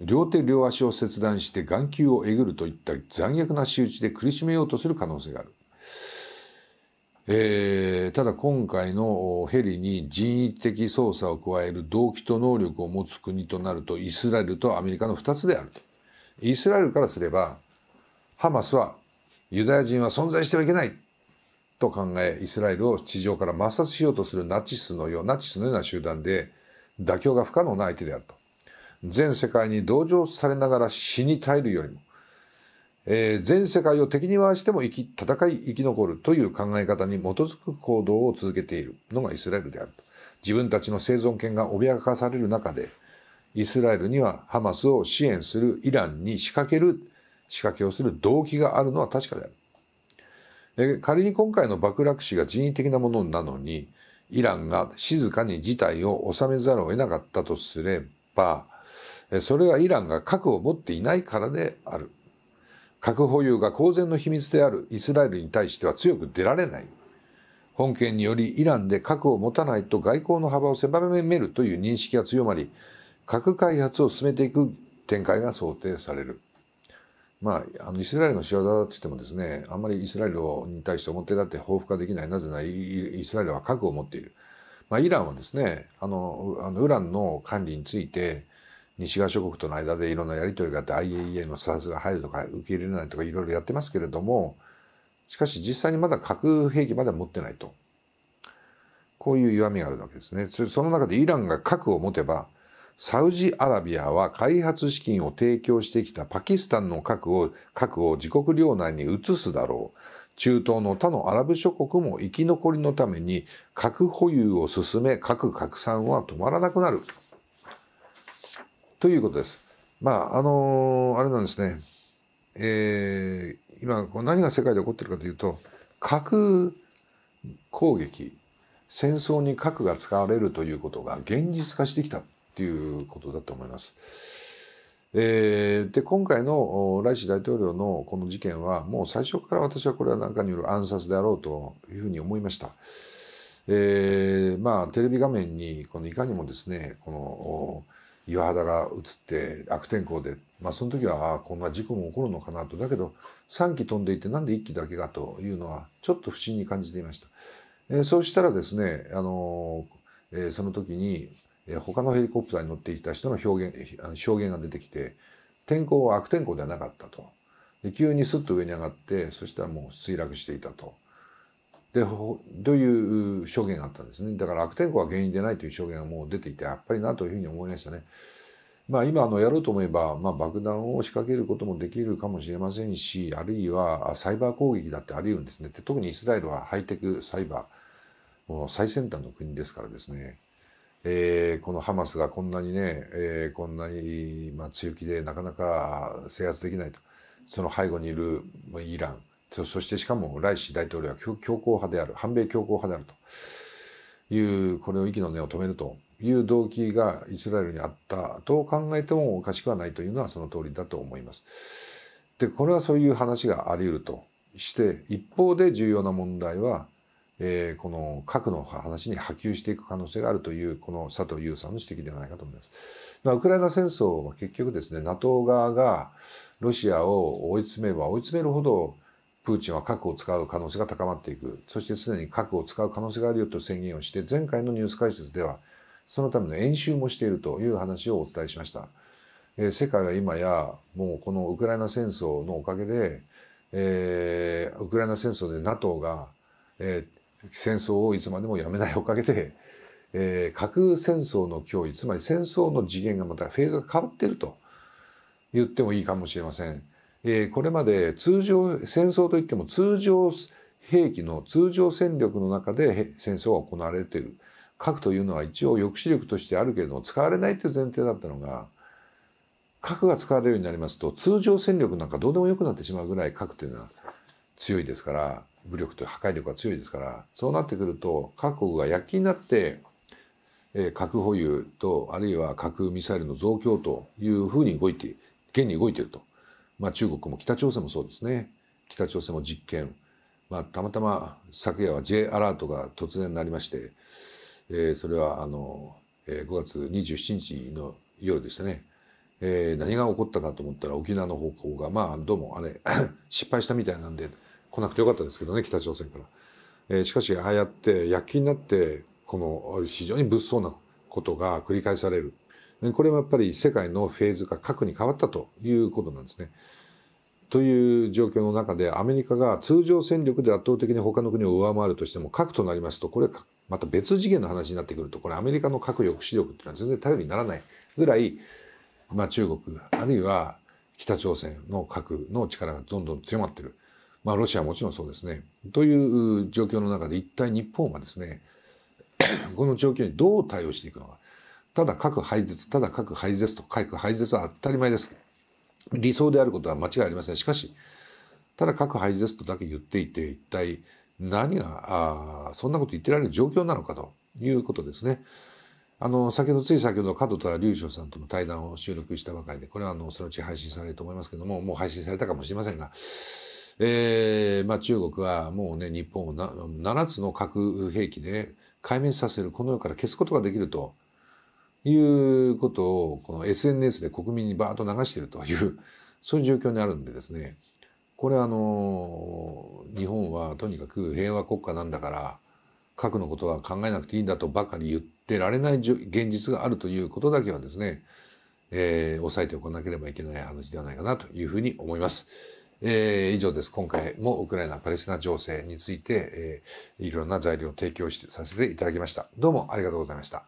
[SPEAKER 1] 両手両足を切断して眼球をえぐるといった残虐な仕打ちで苦しめようとする可能性がある。えー、ただ今回のヘリに人為的捜査を加える動機と能力を持つ国となるとイスラエルとアメリカの2つであると。イスラエルからすればハマスはユダヤ人は存在してはいけないと考えイスラエルを地上から抹殺しようとするナチスのようナチスのような集団で妥協が不可能な相手であると。全世界に同情されながら死に絶えるよりも、えー、全世界を敵に回しても生き戦い生き残るという考え方に基づく行動を続けているのがイスラエルであると。自分たちの生存権が脅かされる中で、イスラエルにはハマスを支援するイランに仕掛ける、仕掛けをする動機があるのは確かである。え仮に今回の爆落死が人為的なものなのにイランが静かに事態を収めざるを得なかったとすればそれはイランが核を持っていないからである。核保有が公然の秘密であるイスラエルに対しては強く出られない。本件によりイランで核を持たないと外交の幅を狭めるという認識が強まり、核開発を進めていく展開が想定される。まあ、あのイスラエルの仕業だとってもですね、あんまりイスラエルに対して表立って報復ができない。なぜならイスラエルは核を持っている。まあ、イランはですね、あの、あのウランの管理について、西側諸国との間でいろんなやり取りがあって IAEA の査察が入るとか受け入れないとかいろいろやってますけれどもしかし実際にまだ核兵器まで持ってないとこういう弱みがあるわけですねその中でイランが核を持てばサウジアラビアは開発資金を提供してきたパキスタンの核を核を自国領内に移すだろう中東の他のアラブ諸国も生き残りのために核保有を進め核拡散は止まらなくなるということです。まあ、あのー、あれなんですね。えー、今、何が世界で起こってるかというと、核攻撃、戦争に核が使われるということが現実化してきたっていうことだと思います。えー、で、今回のライシ大統領のこの事件は、もう最初から私はこれは何かによる暗殺であろうというふうに思いました。えー、まあ、テレビ画面に、このいかにもですね、この、岩肌が映って悪天候で、まあ、その時はああこんな事故も起こるのかなとだけど3機飛んでいてなんで1機だけかというのはちょっと不審に感じていました、えー、そうしたらですね、あのー、えー、その時に、えー、他のヘリコプターに乗っていた人の表現証言が出てきて天候は悪天候ではなかったとで急にスッと上に上がってそしたらもう墜落していたとでういう証言があったんですねだから悪天候は原因でないという証言がもう出ていてやっぱりなというふうに思いましたね。まあ、今のやろうと思えば、まあ、爆弾を仕掛けることもできるかもしれませんしあるいはサイバー攻撃だってあり得るんですねで特にイスラエルはハイテクサイバーもう最先端の国ですからですね、えー、このハマスがこんなにね、えー、こんなに、まあ、強気でなかなか制圧できないとその背後にいるイランそしてしかもライシ大統領は強硬派である反米強硬派であるというこれを息の根を止めるという動機がイスラエルにあったと考えてもおかしくはないというのはその通りだと思います。でこれはそういう話があり得るとして一方で重要な問題は、えー、この核の話に波及していく可能性があるというこの佐藤優さんの指摘ではないかと思います。まあ、ウクライナ戦争は結局ですね NATO 側がロシアを追い詰めば追い詰めるほどプーチンは核を使う可能性が高まっていくそしてすでに核を使う可能性があるよと宣言をして前回のニュース解説ではそのための演習もしているという話をお伝えしました、えー、世界は今やもうこのウクライナ戦争のおかげで、えー、ウクライナ戦争で NATO が、えー、戦争をいつまでもやめないおかげで、えー、核戦争の脅威つまり戦争の次元がまたフェーズが変わっていると言ってもいいかもしれません。えこれまで通常戦争といっても通常兵器の通常戦力の中で戦争が行われている核というのは一応抑止力としてあるけれども使われないという前提だったのが核が使われるようになりますと通常戦力なんかどうでもよくなってしまうぐらい核というのは強いですから武力と破壊力が強いですからそうなってくると各国が躍起になって核保有とあるいは核ミサイルの増強というふうに動いて現に動いているとまあ、中国も北朝鮮もそうですね北朝鮮も実験、まあ、たまたま昨夜は J アラートが突然なりまして、えー、それはあの、えー、5月27日の夜でしたね、えー、何が起こったかと思ったら沖縄の方向がまあどうもあれ [coughs] 失敗したみたいなんで来なくてよかったですけどね北朝鮮から。えー、しかしああやって躍起になってこの非常に物騒なことが繰り返されるこれもやっぱり世界のフェーズが核に変わったということなんですね。という状況の中でアメリカが通常戦力で圧倒的に他の国を上回るとしても核となりますとこれまた別次元の話になってくるとこれアメリカの核抑止力っていうのは全然頼りにならないぐらい、まあ、中国あるいは北朝鮮の核の力がどんどん強まってる、まあ、ロシアはもちろんそうですねという状況の中で一体日本はですねこの状況にどう対応していくのかただ核廃絶、ただ核廃絶と、核廃絶は当たり前です。理想であることは間違いありません。しかし、ただ核廃絶とだけ言っていて、一体何が、あそんなこと言ってられる状況なのかということですね。あの、先ほど、つい先ほど、加藤田隆翔さんとの対談を収録したばかりで、これはあの、そのうち配信されると思いますけども、もう配信されたかもしれませんが、えー、まあ中国はもうね、日本を7つの核兵器で、ね、壊滅させる、この世から消すことができるということをこの SNS で国民にバーッと流しているという [laughs] そういう状況にあるんでですねこれあの日本はとにかく平和国家なんだから核のことは考えなくていいんだとばかり言ってられない現実があるということだけはですね、えー、抑えておかなければいけない話ではないかなというふうに思います。えー、以上です。今回もウクライナ・パレスチナ情勢について、えー、いろんな材料を提供してさせていただきました。どうもありがとうございました。